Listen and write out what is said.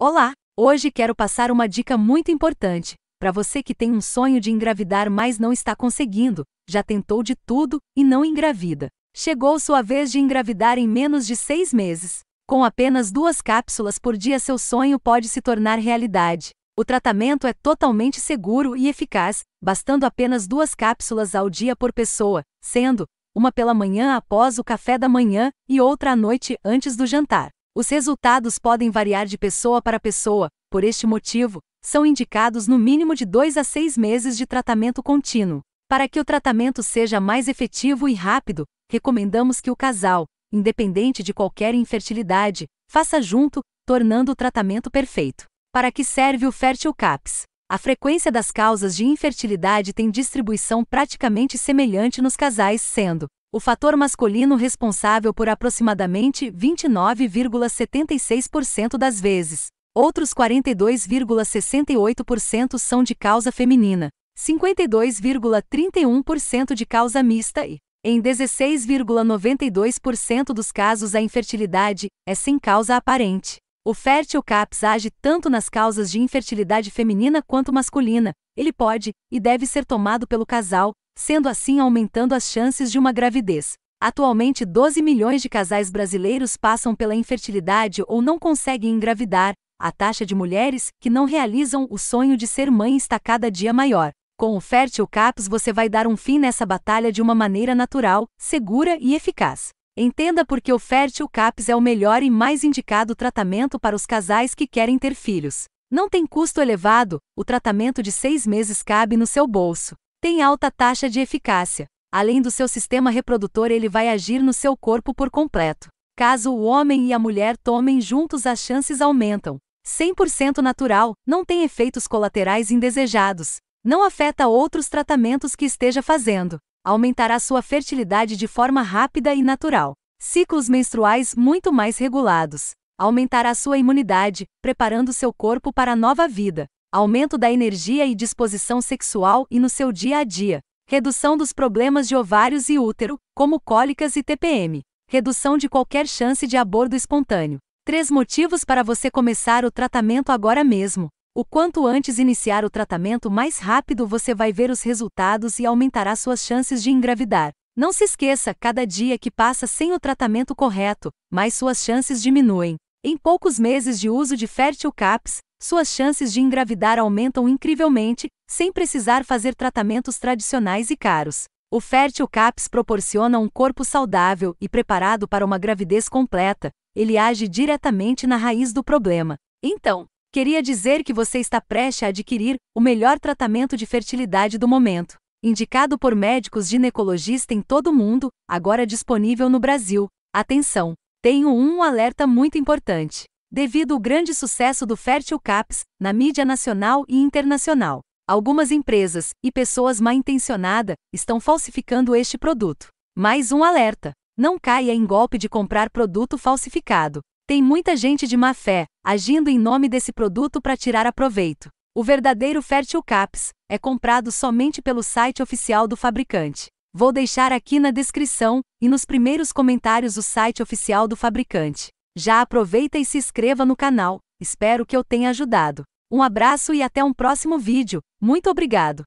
Olá! Hoje quero passar uma dica muito importante. Para você que tem um sonho de engravidar, mas não está conseguindo, já tentou de tudo e não engravida. Chegou sua vez de engravidar em menos de seis meses. Com apenas duas cápsulas por dia, seu sonho pode se tornar realidade. O tratamento é totalmente seguro e eficaz, bastando apenas duas cápsulas ao dia por pessoa, sendo uma pela manhã após o café da manhã e outra à noite antes do jantar. Os resultados podem variar de pessoa para pessoa, por este motivo, são indicados no mínimo de 2 a 6 meses de tratamento contínuo. Para que o tratamento seja mais efetivo e rápido, recomendamos que o casal, independente de qualquer infertilidade, faça junto, tornando o tratamento perfeito. Para que serve o Fértil CAPS? A frequência das causas de infertilidade tem distribuição praticamente semelhante nos casais, sendo o fator masculino responsável por aproximadamente 29,76% das vezes. Outros 42,68% são de causa feminina, 52,31% de causa mista e, em 16,92% dos casos, a infertilidade é sem causa aparente. O Fértil CAPS age tanto nas causas de infertilidade feminina quanto masculina. Ele pode e deve ser tomado pelo casal, sendo assim aumentando as chances de uma gravidez. Atualmente, 12 milhões de casais brasileiros passam pela infertilidade ou não conseguem engravidar. A taxa de mulheres que não realizam o sonho de ser mãe está cada dia maior. Com o Fértil Caps você vai dar um fim nessa batalha de uma maneira natural, segura e eficaz. Entenda por que o Fértil Caps é o melhor e mais indicado tratamento para os casais que querem ter filhos. Não tem custo elevado, o tratamento de seis meses cabe no seu bolso. Tem alta taxa de eficácia. Além do seu sistema reprodutor, ele vai agir no seu corpo por completo. Caso o homem e a mulher tomem juntos, as chances aumentam. 100% natural, não tem efeitos colaterais indesejados. Não afeta outros tratamentos que esteja fazendo. Aumentará sua fertilidade de forma rápida e natural. Ciclos menstruais muito mais regulados. Aumentará sua imunidade, preparando seu corpo para a nova vida aumento da energia e disposição sexual e no seu dia a dia, redução dos problemas de ovários e útero, como cólicas e TPM, redução de qualquer chance de aborto espontâneo. Três motivos para você começar o tratamento agora mesmo. O quanto antes iniciar o tratamento, mais rápido você vai ver os resultados e aumentará suas chances de engravidar. Não se esqueça, cada dia que passa sem o tratamento correto, mais suas chances diminuem. Em poucos meses de uso de Fertil Caps, suas chances de engravidar aumentam incrivelmente, sem precisar fazer tratamentos tradicionais e caros. O Fértil Caps proporciona um corpo saudável e preparado para uma gravidez completa. Ele age diretamente na raiz do problema. Então, queria dizer que você está prestes a adquirir o melhor tratamento de fertilidade do momento, indicado por médicos ginecologistas em todo o mundo, agora disponível no Brasil. Atenção, tenho um alerta muito importante. Devido ao grande sucesso do Fértil Caps, na mídia nacional e internacional, algumas empresas e pessoas mal intencionadas estão falsificando este produto. Mais um alerta: não caia em golpe de comprar produto falsificado. Tem muita gente de má fé agindo em nome desse produto para tirar proveito. O verdadeiro Fértil Caps é comprado somente pelo site oficial do fabricante. Vou deixar aqui na descrição e nos primeiros comentários o site oficial do fabricante. Já aproveita e se inscreva no canal, espero que eu tenha ajudado. Um abraço e até um próximo vídeo, muito obrigado!